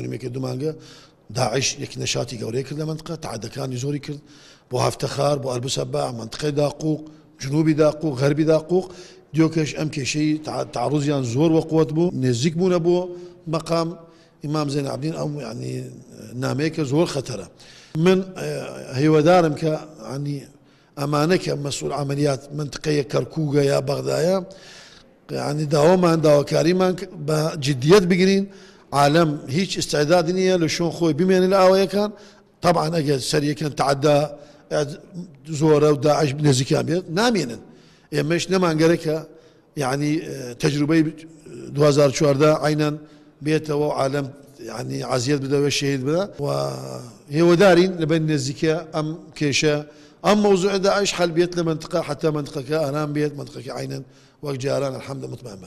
کردومانگە داعش یەک نەشاتی گەورەی کرد لە منطقە تعدەکانی بو کرد بو البو بۆ منطقة داقوق منطقی داقوق جنوبی داقوق غەربی داقوق دیۆکەش ئەم کێشەی تعرضیان زور وقوات بو نزيك بوونە بو مقام امام زین عبدین او يعني ناميك زور خطره من اه، هیوەدارم کە يعني امانه کە مەسول عملیات منطقه کەرکوگە یا بەغدایە داوما داوامان داواکاریمان بە جدیت بگرین عالم هیچ استعدادی نییە لە شۆن خۆی بمێنن لە ئاوەیەکان طبعا ئەگە سەریەکەن تعدا زۆرە و داعش نزیکان بێت نامێنن ئێمەش نەمانگەرەکە یعنی تەجروبەی 2014 عینەن بێتەوە عالم ینی عزیەت بدەوە شید بدە و هێوەدارین لە بەن ام ئەم ام موضوع داعش حل بيت لمنطقه حتى منطقه منطقەکە بيت منطقه منطقەکە وجاران الحمد لله مطمئن